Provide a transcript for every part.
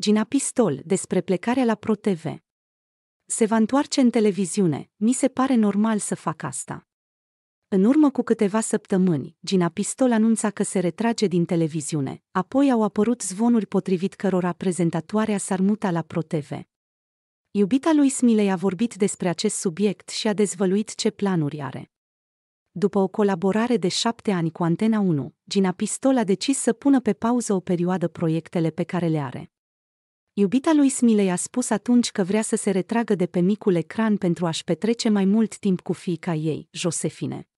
Gina Pistol despre plecarea la ProTV. Se va întoarce în televiziune, mi se pare normal să fac asta. În urmă cu câteva săptămâni, Gina Pistol anunța că se retrage din televiziune, apoi au apărut zvonuri potrivit cărora prezentatoarea s-ar muta la ProTV. Iubita lui Smiley a vorbit despre acest subiect și a dezvăluit ce planuri are. După o colaborare de șapte ani cu Antena 1, Gina Pistol a decis să pună pe pauză o perioadă proiectele pe care le are. Iubita lui Smiley a spus atunci că vrea să se retragă de pe micul ecran pentru a-și petrece mai mult timp cu fiica ei, Josefine.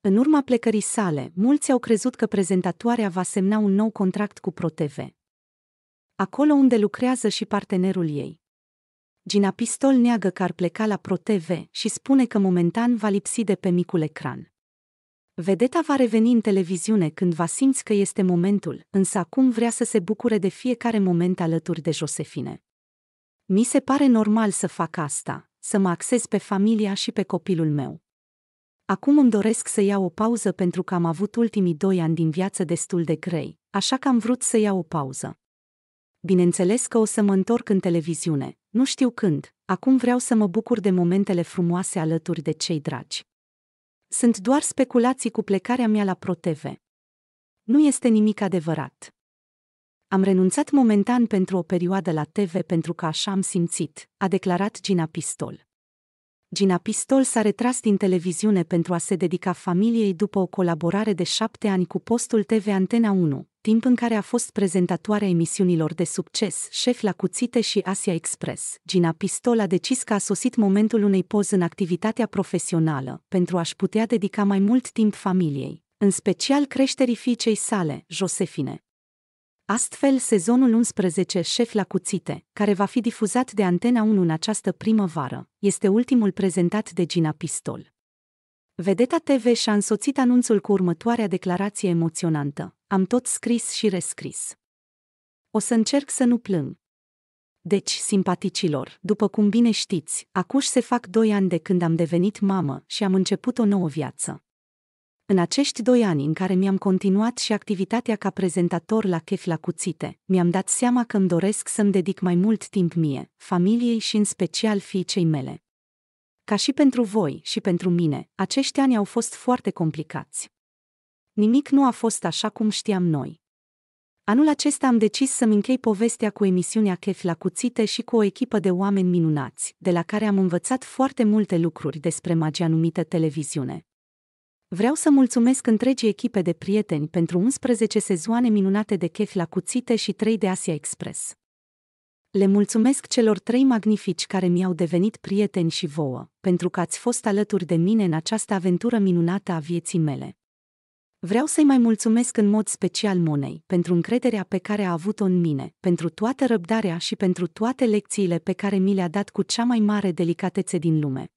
În urma plecării sale, mulți au crezut că prezentatoarea va semna un nou contract cu ProTV. Acolo unde lucrează și partenerul ei. Gina Pistol neagă că ar pleca la ProTV și spune că momentan va lipsi de pe micul ecran. Vedeta va reveni în televiziune când va simți că este momentul, însă acum vrea să se bucure de fiecare moment alături de Josefine. Mi se pare normal să fac asta, să mă axez pe familia și pe copilul meu. Acum îmi doresc să iau o pauză pentru că am avut ultimii doi ani din viață destul de grei, așa că am vrut să iau o pauză. Bineînțeles că o să mă întorc în televiziune, nu știu când, acum vreau să mă bucur de momentele frumoase alături de cei dragi. Sunt doar speculații cu plecarea mea la ProTV. Nu este nimic adevărat. Am renunțat momentan pentru o perioadă la TV pentru că așa am simțit, a declarat Gina Pistol. Gina Pistol s-a retras din televiziune pentru a se dedica familiei după o colaborare de șapte ani cu postul TV Antena 1, timp în care a fost prezentatoarea emisiunilor de succes, șef la Cuțite și Asia Express, Gina Pistol a decis că a sosit momentul unei poze în activitatea profesională, pentru a-și putea dedica mai mult timp familiei, în special creșterii fiicei sale, Josefine. Astfel, sezonul 11 Șef la cuțite, care va fi difuzat de Antena 1 în această primăvară, este ultimul prezentat de Gina Pistol. Vedeta TV și-a însoțit anunțul cu următoarea declarație emoționantă. Am tot scris și rescris. O să încerc să nu plâng. Deci, simpaticilor, după cum bine știți, acuși se fac doi ani de când am devenit mamă și am început o nouă viață. În acești doi ani în care mi-am continuat și activitatea ca prezentator la chef la cuțite, mi-am dat seama că îmi doresc să-mi dedic mai mult timp mie, familiei și în special fiicei mele. Ca și pentru voi și pentru mine, acești ani au fost foarte complicați nimic nu a fost așa cum știam noi. Anul acesta am decis să-mi închei povestea cu emisiunea Chef la cuțite și cu o echipă de oameni minunați, de la care am învățat foarte multe lucruri despre magia numită televiziune. Vreau să mulțumesc întregii echipe de prieteni pentru 11 sezoane minunate de Chef la cuțite și 3 de Asia Express. Le mulțumesc celor trei magnifici care mi-au devenit prieteni și vouă, pentru că ați fost alături de mine în această aventură minunată a vieții mele. Vreau să-i mai mulțumesc în mod special Monei pentru încrederea pe care a avut-o în mine, pentru toată răbdarea și pentru toate lecțiile pe care mi le-a dat cu cea mai mare delicatețe din lume.